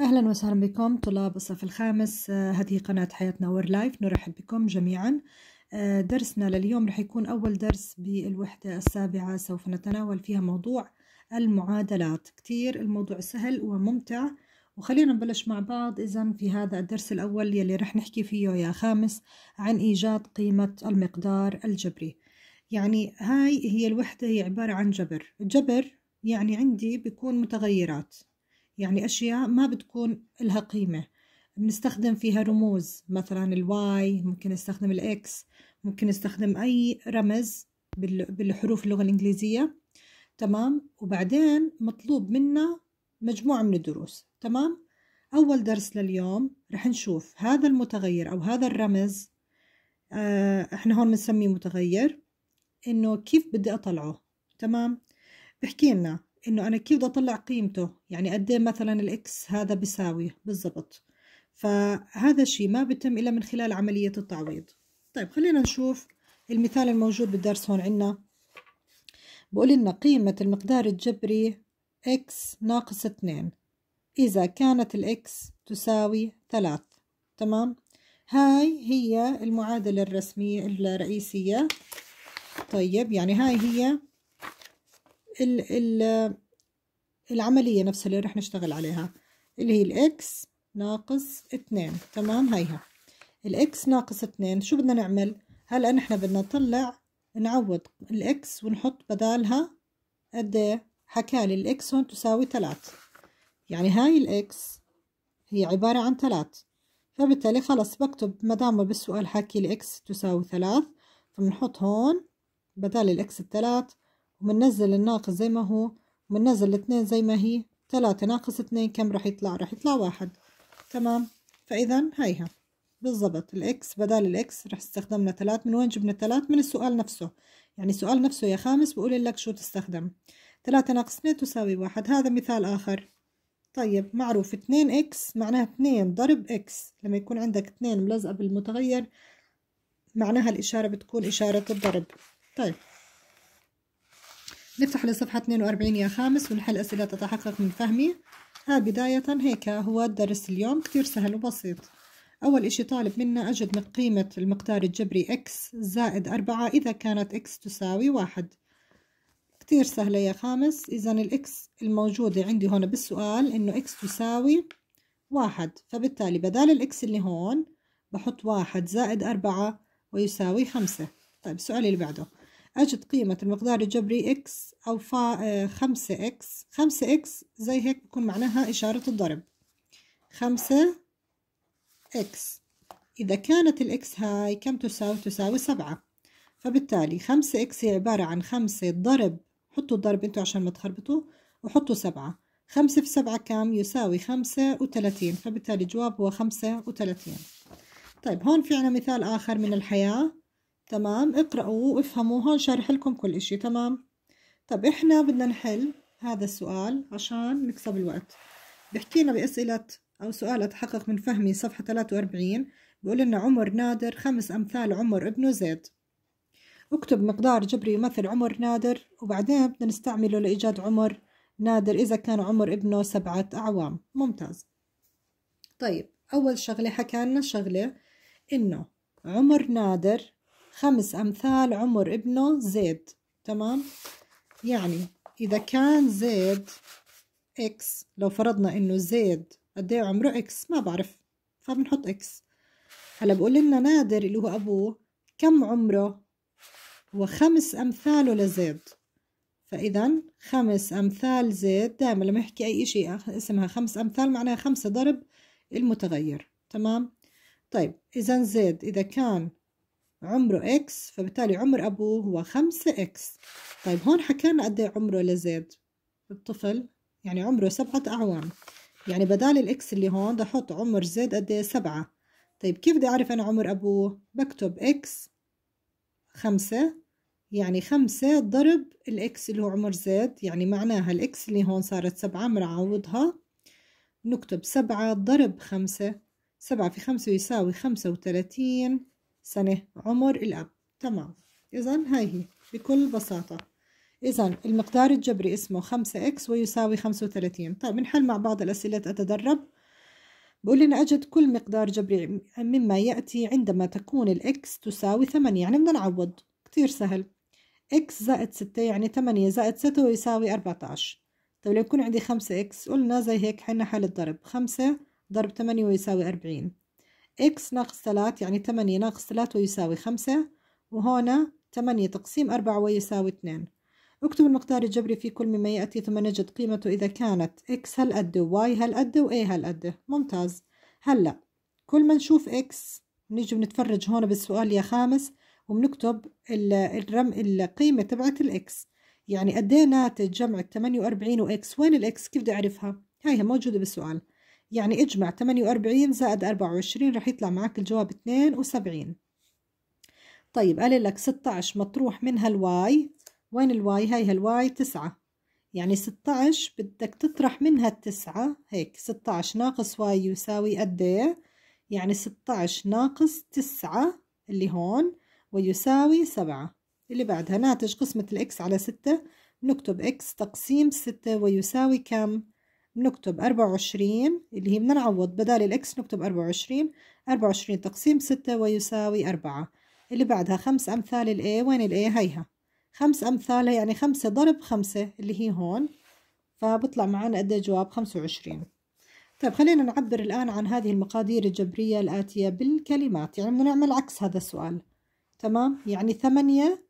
أهلا وسهلا بكم طلاب الصف الخامس آه، هذه قناة حياتنا اور لايف نرحب بكم جميعا آه، درسنا لليوم رح يكون أول درس بالوحدة السابعة سوف نتناول فيها موضوع المعادلات كتير الموضوع سهل وممتع وخلينا نبلش مع بعض إذا في هذا الدرس الأول يلي رح نحكي فيه يا خامس عن إيجاد قيمة المقدار الجبري يعني هاي هي الوحدة هي عبارة عن جبر الجبر يعني عندي بيكون متغيرات يعني أشياء ما بتكون لها قيمة بنستخدم فيها رموز مثلا الواي ممكن نستخدم الاكس ممكن نستخدم أي رمز بالحروف اللغة الإنجليزية تمام وبعدين مطلوب منا مجموعة من الدروس تمام أول درس لليوم رح نشوف هذا المتغير أو هذا الرمز آه إحنا هون بنسميه متغير إنه كيف بدي أطلعه تمام بحكي لنا انه انا كيف بدي اطلع قيمته يعني قد إيه مثلا الاكس هذا بيساوي بالضبط فهذا الشيء ما بيتم الا من خلال عمليه التعويض طيب خلينا نشوف المثال الموجود بالدرس هون عندنا بقول لنا قيمة المقدار الجبري اكس ناقص 2 إذا كانت الاكس تساوي 3 تمام هاي هي المعادلة الرسمية الرئيسية طيب يعني هاي هي ال ال العملية نفسها اللي رح نشتغل عليها اللي هي الإكس ناقص اثنين تمام هيها الإكس ناقص اثنين شو بدنا نعمل؟ هلأ نحن بدنا نطلع نعوض الإكس ونحط بدالها قد إيه؟ حكالي الإكس هون تساوي تلات يعني هاي الإكس هي عبارة عن تلات فبالتالي خلص بكتب مدام بالسؤال حكي الإكس تساوي ثلاث فبنحط هون بدال الإكس الثلاث ومننزل الناقص زي ما هو ومننزل الاثنين زي ما هي ثلاثة ناقص اثنين كم رح يطلع رح يطلع واحد تمام فإذا هيها بالضبط الإكس بدال الإكس رح استخدمنا ثلاث من وين جبنا ثلاث من السؤال نفسه يعني السؤال نفسه يا خامس بقول لك شو تستخدم ثلاثة ناقص اثنين تساوي واحد هذا مثال آخر طيب معروف اثنين اكس معناها اثنين ضرب اكس لما يكون عندك اثنين ملزقة بالمتغير معناها الإشارة بتكون إشارة الضرب طيب نفتح لصفحة 42 يا خامس ونحل أسئلة تتحقق من فهمي ها بداية هيك هو الدرس اليوم كتير سهل وبسيط أول إشي طالب منا أجد من قيمة المقدار الجبري x زائد أربعة إذا كانت x تساوي واحد كتير سهلة يا خامس إذا الإكس الموجودة عندي هون بالسؤال إنه إكس تساوي واحد فبالتالي بدال الإكس اللي هون بحط واحد زائد أربعة ويساوي خمسة طيب السؤال اللي بعده أجد قيمة المقدار الجبري إكس أو فا آه، خمسة إكس خمسة إكس زي هيك بكون معناها إشارة الضرب خمسة إكس إذا كانت الإكس هاي كم تساوي؟ تساوي سبعة فبالتالي خمسة إكس هي عبارة عن خمسة ضرب حطوا الضرب انتوا عشان ما تخربطوا وحطوا سبعة خمسة في سبعة كم يساوي خمسة وثلاثين فبالتالي الجواب هو خمسة وثلاثين طيب هون في عنا مثال آخر من الحياة تمام اقرأوا وافهموا هون شارح لكم كل إشي تمام طب إحنا بدنا نحل هذا السؤال عشان نكسب الوقت بحكينا بأسئلة أو سؤال أتحقق من فهمي صفحة 43 بقول لنا عمر نادر خمس أمثال عمر ابنه زيد اكتب مقدار جبري يمثل عمر نادر وبعدين بدنا نستعمله لإيجاد عمر نادر إذا كان عمر ابنه سبعة أعوام ممتاز طيب أول شغلة حكى لنا شغلة إنه عمر نادر خمس أمثال عمر ابنه زيد تمام يعني إذا كان زيد إكس لو فرضنا إنه زيد قد إيه عمره إكس ما بعرف فبنحط إكس هلا بقول لنا نادر اللي هو أبوه كم عمره وخمس أمثاله لزيد فإذا خمس أمثال زيد دائما لما يحكي أي إشي اسمها خمس أمثال معناها خمسة ضرب المتغير تمام طيب إذا زيد إذا كان عمره إكس فبالتالي عمر أبوه هو خمسة إكس طيب هون حكينا قد ايه عمره لزيد الطفل يعني عمره سبعة أعوام يعني بدال الإكس اللي هون بدي أحط عمر زيد قد ايه سبعة طيب كيف بدي أعرف أنا عمر أبوه بكتب إكس خمسة يعني خمسة ضرب الإكس اللي هو عمر زيد يعني معناها الإكس اللي هون صارت سبعة بنعوضها نكتب سبعة ضرب خمسة سبعة في خمسة يساوي خمسة وتلاتين سنة عمر الأب تمام إذا هاي هي بكل بساطة إذا المقدار الجبري اسمه 5 إكس ويساوي 35 طيب بنحل مع بعض الأسئلة أتدرب بقول لنا أجد كل مقدار جبري مما يأتي عندما تكون الإكس تساوي 8 يعني بدنا نعوض كتير سهل إكس زائد 6 يعني 8 زائد 6 ويساوي 14 طيب لو يكون عندي 5 إكس قلنا زي هيك حنا حالة ضرب 5 ضرب 8 ويساوي 40 إكس ناقص 3 يعني 8 ناقص 3 ويساوي 5 وهنا 8 تقسيم 4 ويساوي 2 اكتب المقدار الجبري في كل مما يأتي ثم نجد قيمته إذا كانت إكس هل قد واي هل قد وإيه هل قد ممتاز هلأ كل ما نشوف إكس نيجي بنتفرج هون بالسؤال يا خامس وبنكتب الرم القيمة تبعت الإكس يعني قد إيه ناتج جمع ال وأربعين وإكس وين الإكس كيف بدي أعرفها هاي موجودة بالسؤال يعني اجمع 48 زائد 24 رح يطلع معك الجواب 72 طيب قال لك 16 مطروح منها الواي وين الواي هاي هالواي 9 يعني 16 بدك تطرح منها التسعة هيك 16 ناقص واي يساوي قد ايه يعني 16 ناقص 9 اللي هون ويساوي 7 اللي بعدها ناتج قسمة الإكس على 6 نكتب إكس تقسيم 6 ويساوي كم؟ بنكتب أربعة وعشرين اللي هي بدنا نعوض بدال الإكس نكتب أربعة وعشرين أربعة وعشرين تقسيم ستة ويساوي أربعة اللي بعدها خمس أمثال الإيه وين الإيه هيها خمس أمثالها يعني خمسة ضرب خمسة اللي هي هون فبطلع معنا قد إيه جواب خمسة وعشرين طيب خلينا نعبر الآن عن هذه المقادير الجبرية الآتية بالكلمات يعني بدنا نعمل عكس هذا السؤال تمام يعني ثمانية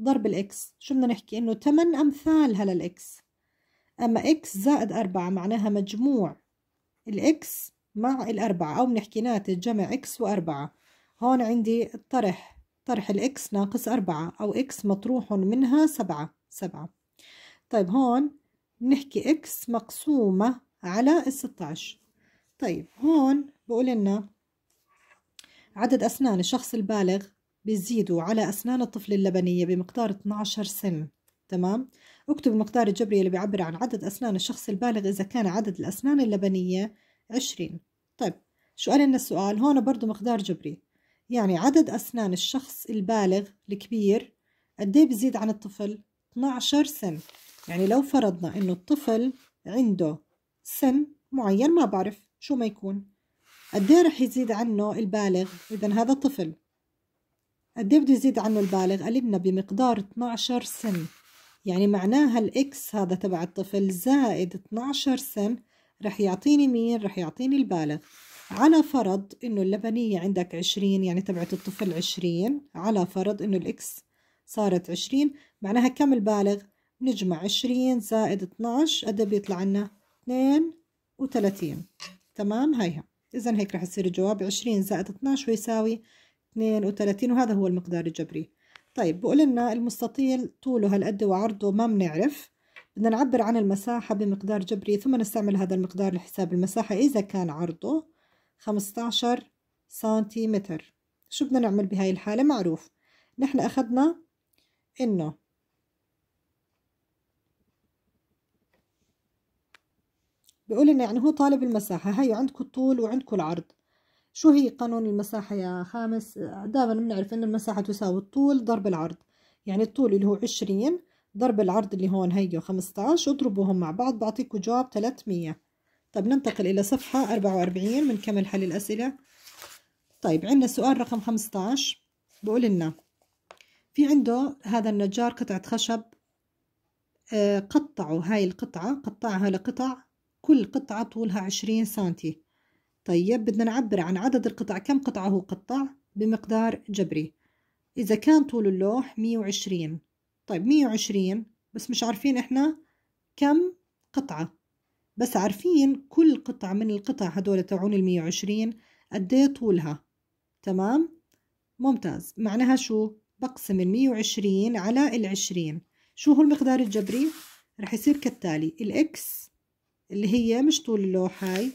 ضرب الإكس شو بدنا نحكي إنه تمن أمثالها للإكس أما إكس زائد أربعة معناها مجموع الإكس مع الأربعة أو بنحكي ناتج جمع إكس وأربعة هون عندي الطرح طرح الإكس ناقص أربعة أو إكس مطروح منها سبعة سبعة طيب هون بنحكي إكس مقسومة على الستاش طيب هون بقول لنا عدد أسنان الشخص البالغ بيزيدوا على أسنان الطفل اللبنية بمقدار 12 سن تمام اكتب المقدار الجبري اللي بيعبر عن عدد أسنان الشخص البالغ إذا كان عدد الأسنان اللبنية عشرين طيب شو قال لنا السؤال هون برضو مقدار جبري يعني عدد أسنان الشخص البالغ الكبير قد ايه بزيد عن الطفل 12 سن يعني لو فرضنا إنه الطفل عنده سن معين ما بعرف شو ما يكون قد ايه رح يزيد عنه البالغ إذا هذا طفل قد ايه بده يزيد عنه البالغ قال لنا بمقدار 12 سن يعني معناها الإكس هذا تبع الطفل زائد 12 سن رح يعطيني مين؟ رح يعطيني البالغ على فرض إنه اللبنية عندك 20 يعني تبعت الطفل 20 على فرض إنه الإكس صارت 20 معناها كم البالغ؟ نجمع 20 زائد 12 قد بيطلع لنا 32 تمام هيها إذا هيك رح يصير الجواب 20 زائد 12 ويساوي 32 وهذا هو المقدار الجبري طيب بقول لنا المستطيل طوله هالقد وعرضه ما بنعرف بدنا نعبر عن المساحة بمقدار جبري ثم نستعمل هذا المقدار لحساب المساحة إذا كان عرضه 15 سنتيمتر شو بدنا نعمل بهاي الحالة معروف نحن أخذنا إنه بقول لنا يعني هو طالب المساحة هاي عندكم الطول وعندكم العرض شو هي قانون المساحة يا خامس دائما بنعرف إن المساحة تساوي الطول ضرب العرض يعني الطول اللي هو عشرين ضرب العرض اللي هون هيو عشر اضربوهم مع بعض بعطيكوا جواب تلاتمية طب ننتقل إلى صفحة أربعة وأربعين بنكمل حل الأسئلة طيب عندنا سؤال رقم خمسة عشر بقول لنا في عنده هذا النجار قطعة خشب آه، قطعوا هاي القطعة قطعها لقطع كل قطعة طولها عشرين سنتي طيب بدنا نعبر عن عدد القطع كم قطعة هو قطع بمقدار جبري إذا كان طول اللوح 120 طيب 120 بس مش عارفين إحنا كم قطعة بس عارفين كل قطعة من القطع هدول تبعون المية وعشرين قديه طولها تمام ممتاز معناها شو بقسم المية وعشرين على العشرين شو هو المقدار الجبري رح يصير كالتالي الإكس اللي هي مش طول اللوح هاي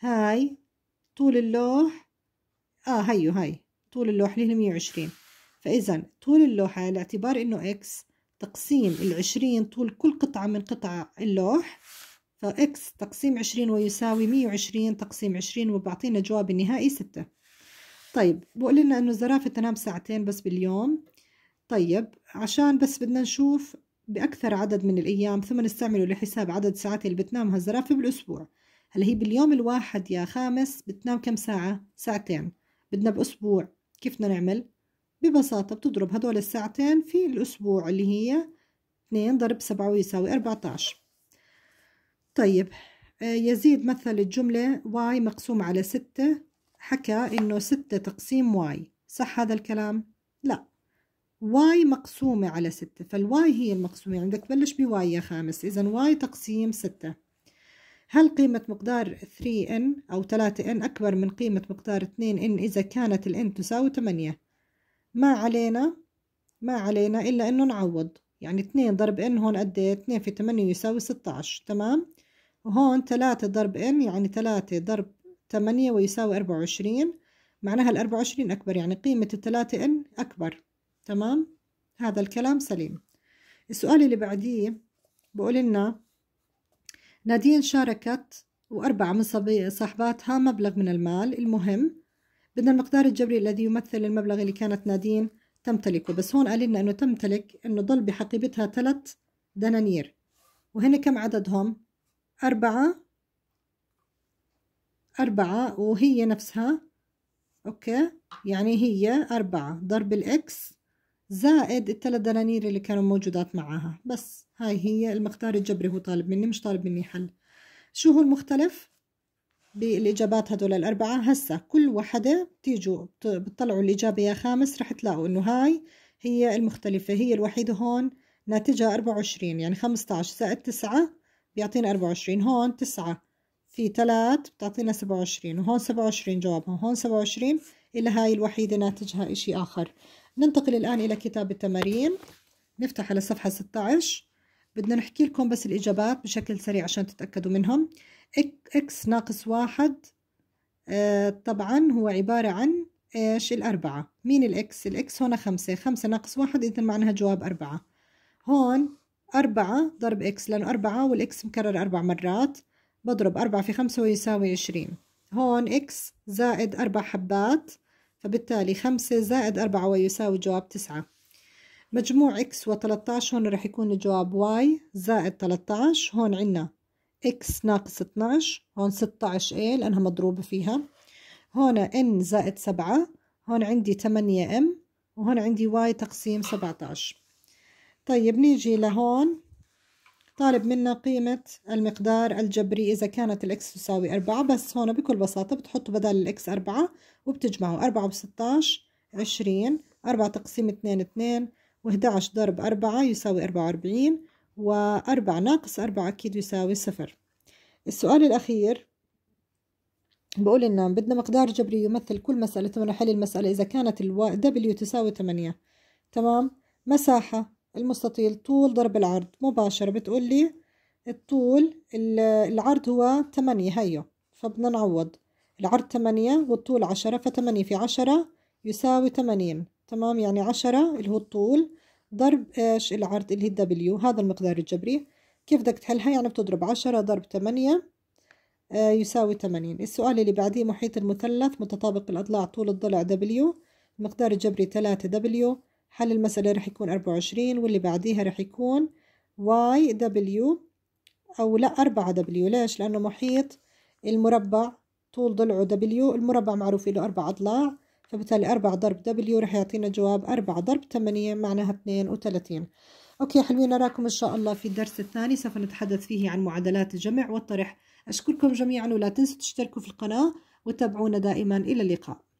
هاي طول اللوح اه هيو هاي طول اللوح اللي هي 120 فاذا طول اللوحه على اعتبار انه اكس تقسيم ال20 طول كل قطعه من قطع اللوح فاكس تقسيم عشرين ويساوي مية وعشرين تقسيم عشرين وبعطينا جواب النهائي ستة طيب بقول لنا انه الزرافه تنام ساعتين بس باليوم طيب عشان بس بدنا نشوف بأكثر عدد من الأيام ثم نستعمله لحساب عدد ساعات اللي بتنامها الزرافة بالأسبوع هلا هي باليوم الواحد يا خامس بتنام كم ساعة؟ ساعتين بدنا بأسبوع كيف بدنا نعمل؟ ببساطة بتضرب هدول الساعتين في الأسبوع اللي هي 2 ضرب 7 ويساوي 14 طيب آه، يزيد مثل الجملة واي مقسوم على 6 حكى إنه 6 تقسيم واي صح هذا الكلام؟ لا واي مقسومة على 6 فالواي هي المقسومة عندك يعني بلش بواي يا خامس إذا واي تقسيم 6 هل قيمة مقدار 3n أو 3n أكبر من قيمة مقدار 2n إذا كانت الN تساوي 8 ما علينا ما علينا إلا إنه نعوض يعني 2 ضرب n هون قد 2 إيه؟ في 8 يساوي 16 تمام وهون 3 ضرب n يعني 3 ضرب 8 ويساوي 24 معناها ال 24 أكبر يعني قيمة ال 3 n أكبر تمام هذا الكلام سليم السؤال اللي بعديه بقول لنا نادين شاركت وأربعة من صاحباتها مبلغ من المال المهم بدنا المقدار الجبري الذي يمثل المبلغ اللي كانت نادين تمتلكه بس هون قال لنا أنه تمتلك أنه ضل بحقيبتها ثلاث دنانير وهن كم عددهم أربعة أربعة وهي نفسها أوكي يعني هي أربعة ضرب الإكس زائد الثلاث دنانير اللي كانوا موجودات معاها بس هاي هي المقدار الجبري هو طالب مني مش طالب مني حل شو هو المختلف بالاجابات هدول الاربعه هسا كل وحده بتيجوا بتطلعوا الاجابه يا خامس رح تلاقوا انه هاي هي المختلفه هي الوحيده هون ناتجها 24 يعني 15 زائد 9 بيعطينا 24 هون 9 في 3 بتعطينا 27 وهون 27 جوابها هون 27 الا هاي الوحيده ناتجها شيء اخر ننتقل الان الى كتاب التمارين نفتح على صفحه 16 بدنا نحكي لكم بس الإجابات بشكل سريع عشان تتأكدوا منهم إكس ناقص واحد آه، طبعا هو عبارة عن إيش الأربعة مين الإكس؟ الإكس هنا خمسة خمسة ناقص واحد إذا معناها جواب أربعة هون أربعة ضرب إكس لأنه أربعة والإكس مكرر أربع مرات بضرب أربعة في خمسة ويساوي عشرين هون إكس زائد أربع حبات فبالتالي خمسة زائد أربعة ويساوي جواب تسعة مجموع x و و13 هون رح يكون الجواب y زائد 13 هون عنا x ناقص 12 هون 16 a لأنها مضروبة فيها هون n زائد 7 هون عندي 8 m وهون عندي y تقسيم 17 طيب نيجي لهون طالب منا قيمة المقدار الجبري إذا كانت الإكس تساوي أربعة بس هون بكل بساطة بتحطوا بدل الإكس أربعة وبتجمعوا أربعة بستاش عشرين أربعة تقسيم اثنين اثنين و11 ضرب 4 يساوي 44 و4 ناقص 4 أكيد يساوي 0 السؤال الأخير بقول لنا بدنا مقدار جبري يمثل كل مسألة ثم نحل المسألة إذا كانت ال W تساوي 8 تمام مساحة المستطيل طول ضرب العرض مباشرة بتقول لي الطول العرض هو 8 هيو فبدنا نعوض العرض 8 والطول 10 ف8 في 10 يساوي 80 تمام يعني عشرة اللي هو الطول ضرب ايش العرض اللي هي الدبليو هذا المقدار الجبري كيف بدك تحلها يعني بتضرب عشرة ضرب تمانية آه يساوي تمانين السؤال اللي بعديه محيط المثلث متطابق الأضلاع طول الضلع دبليو المقدار الجبري تلاتة دبليو حل المسألة رح يكون أربعة وعشرين واللي بعديها رح يكون واي دبليو أو لا أربعة دبليو ليش؟ لأنه محيط المربع طول ضلعه دبليو المربع معروف له أربع أضلاع فبالتالي أربعة ضرب دبليو رح يعطينا جواب أربعة ضرب ثمانية معناها اثنين وثلاثين أوكي حلوين نراكم إن شاء الله في الدرس الثاني سوف نتحدث فيه عن معادلات الجمع والطرح أشكركم جميعا ولا تنسوا تشتركوا في القناة وتابعونا دائما إلى اللقاء